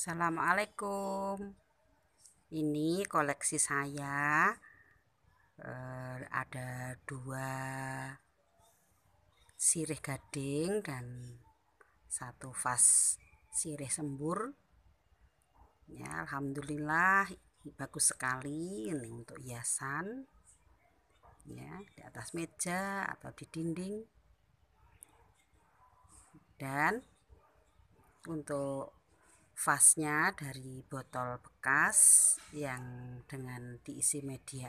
Assalamualaikum ini koleksi saya eh, ada dua sirih gading dan satu vas sirih sembur ya Alhamdulillah bagus sekali ini untuk hiasan ya di atas meja atau di dinding dan untuk vasnya dari botol bekas yang dengan diisi media